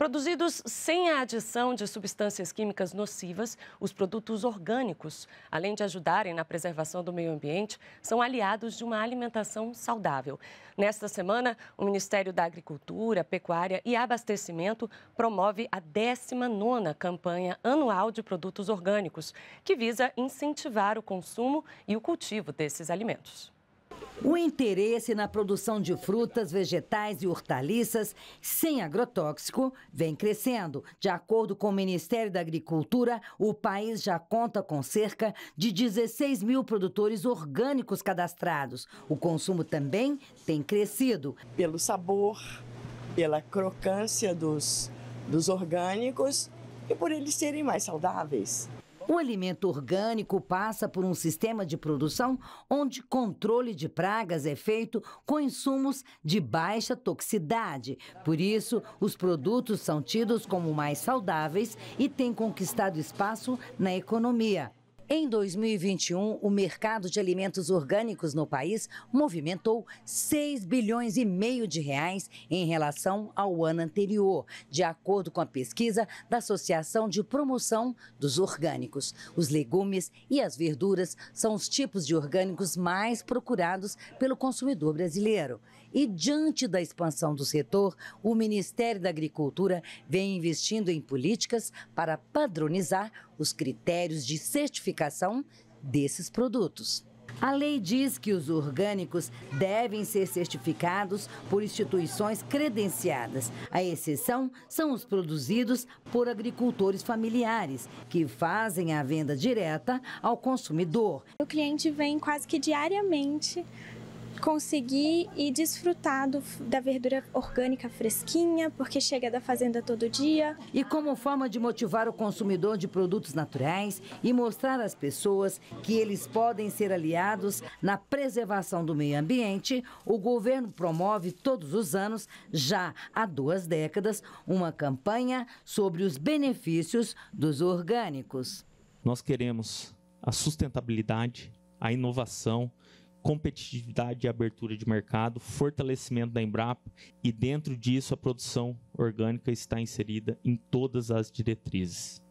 Produzidos sem a adição de substâncias químicas nocivas, os produtos orgânicos, além de ajudarem na preservação do meio ambiente, são aliados de uma alimentação saudável. Nesta semana, o Ministério da Agricultura, Pecuária e Abastecimento promove a 19ª campanha anual de produtos orgânicos, que visa incentivar o consumo e o cultivo desses alimentos. O interesse na produção de frutas, vegetais e hortaliças sem agrotóxico vem crescendo. De acordo com o Ministério da Agricultura, o país já conta com cerca de 16 mil produtores orgânicos cadastrados. O consumo também tem crescido. Pelo sabor, pela crocância dos, dos orgânicos e por eles serem mais saudáveis. O alimento orgânico passa por um sistema de produção onde controle de pragas é feito com insumos de baixa toxicidade. Por isso, os produtos são tidos como mais saudáveis e têm conquistado espaço na economia. Em 2021, o mercado de alimentos orgânicos no país movimentou 6 bilhões e meio de reais em relação ao ano anterior, de acordo com a pesquisa da Associação de Promoção dos Orgânicos. Os legumes e as verduras são os tipos de orgânicos mais procurados pelo consumidor brasileiro. E diante da expansão do setor, o Ministério da Agricultura vem investindo em políticas para padronizar os critérios de certificação desses produtos. A lei diz que os orgânicos devem ser certificados por instituições credenciadas. A exceção são os produzidos por agricultores familiares, que fazem a venda direta ao consumidor. O cliente vem quase que diariamente conseguir e desfrutar do, da verdura orgânica fresquinha, porque chega da fazenda todo dia. E como forma de motivar o consumidor de produtos naturais e mostrar às pessoas que eles podem ser aliados na preservação do meio ambiente, o governo promove todos os anos, já há duas décadas, uma campanha sobre os benefícios dos orgânicos. Nós queremos a sustentabilidade, a inovação competitividade e abertura de mercado, fortalecimento da Embrapa e dentro disso a produção orgânica está inserida em todas as diretrizes.